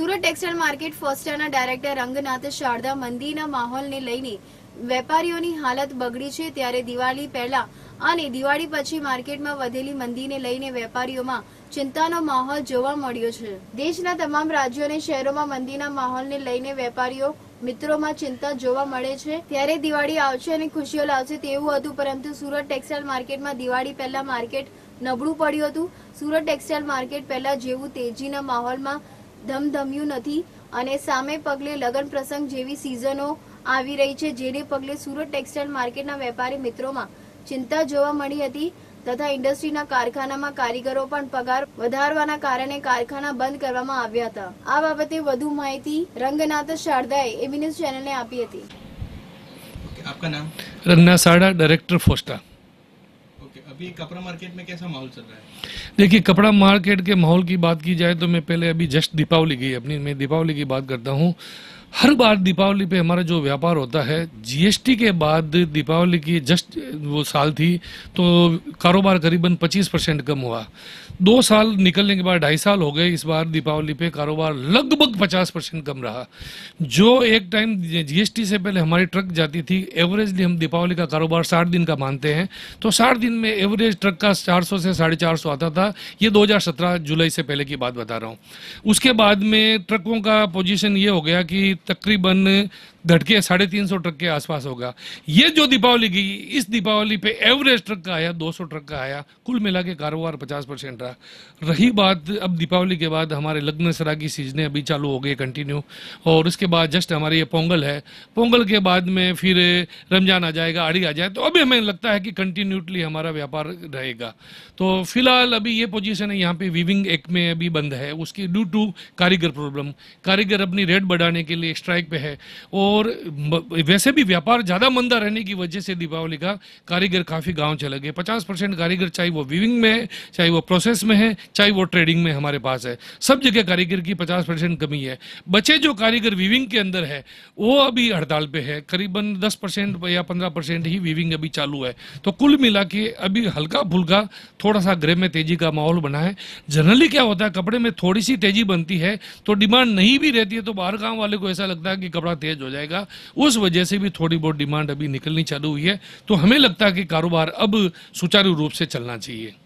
Surat textile market ફોસ્ટાના director Ranganath Sharda મંદીના માહોલને લઈને વેપારીઓની હાલત બગડી છે ત્યારે દિવાળી પહેલા અને દિવાળી પછી માર્કેટમાં વધેલી મંદીને લઈને વેપારીઓમાં ચિંતાનો માહોલ જોવા મળ્યો છે દેશના તમામ રાજ્યો અને શહેરોમાં મંદીના માહોલને લઈને વેપારીઓ મિત્રોમાં ચિંતા જોવા મળે છે ત્યારે દિવાળી આવશે અને ખુશીઓ લાવશે તેવું હતું પરંતુ સુરત ટેક્સટાઇલ માર્કેટમાં દિવાળી પહેલા માર્કેટ નબળું પડ્યું હતું સુરત ટેક્સટાઇલ માર્કેટ પહેલા જેવું તેજીના માહોલમાં ધમધમ્યું નથી અને સામે પગલે લગ્ન પ્રસંગ જેવી સિઝનો આવી રહી છે જેને પગલે સુરત ટેક્સટાઇલ માર્કેટના વેપારી મિત્રોમાં ચિંતા જોવા મળી હતી તથા ઇન્ડસ્ટ્રીના કારખાનામાં કારીગરો પણ પગાર વધારવાના કારણે કારખાના બંધ કરવામાં આવ્યા હતા આ બાબતે વધુ માહિતી રંગનાથ શારદાએ એબી ન્યૂઝ ચેનલને આપી હતી આપકા નામ રંગના સાડા ડાયરેક્ટર ફોસ્ટા अभी कपड़ा मार्केट में कैसा माहौल चल रहा है देखिए कपड़ा मार्केट के माहौल की बात की जाए तो मैं पहले अभी जस्ट दीपावली की अपनी मैं दीपावली की बात करता हूँ हर बार दीपावली पे हमारा जो व्यापार होता है जीएसटी के बाद दीपावली की जस्ट वो साल थी तो कारोबार करीबन 25 परसेंट कम हुआ दो साल निकलने के बाद ढाई साल हो गए इस बार दीपावली पे कारोबार लगभग 50 परसेंट कम रहा जो एक टाइम जीएसटी से पहले हमारी ट्रक जाती थी एवरेजली हम दीपावली का कारोबार साठ दिन का मानते हैं तो साठ दिन में एवरेज ट्रक का चार से साढ़े चार सौ आता था ये दो जुलाई से पहले की बात बता रहा हूँ उसके बाद में ट्रकों का पोजिशन ये हो गया कि तकरीबन धटके साढ़े तीन सौ ट्रक के आसपास होगा ये जो दीपावली की इस दीपावली पे एवरेज ट्रक का आया 200 ट्रक का आया कुल मिला के कारोबार 50 परसेंट रहा रही बात अब दीपावली के बाद हमारे लग्न सरा की सीजने अभी चालू हो गई कंटिन्यू और उसके बाद जस्ट हमारे ये पोंगल है पोंगल के बाद में फिर रमजान आ जाएगा आड़ी आ जाए तो अभी हमें लगता है कि कंटिन्यूटली हमारा व्यापार रहेगा तो फिलहाल अभी ये पोजिशन है यहाँ पे वीविंग एक में अभी बंद है उसकी ड्यू टू कारीगर प्रॉब्लम कारीगर अपनी रेट बढ़ाने के लिए पे स्ट्राइक पे है और वैसे भी व्यापार ज़्यादा मंदा रहने की वजह से दीपावली का कारीगर काफ़ी गांव चले गए पचास परसेंट कारीगर चाहे वो विविंग में है चाहे वो प्रोसेस में है चाहे वो ट्रेडिंग में हमारे पास है सब जगह कारीगर की पचास कमी है बचे जो कारीगर विविंग के अंदर है वो अभी हड़ताल पर है करीबन दस या पंद्रह ही विविंग अभी चालू है तो कुल मिला अभी हल्का फुल्का थोड़ा सा ग्रह में तेजी का माहौल बना है जनरली क्या होता है कपड़े में थोड़ी सी तेजी बनती है तो डिमांड नहीं भी रहती है तो बाहर गांव वाले को ऐसा ऐसा लगता है कि कपड़ा तेज हो जाएगा उस वजह से भी थोड़ी बहुत डिमांड अभी निकलनी चालू हुई है तो हमें लगता है कि कारोबार अब सुचारू रूप से चलना चाहिए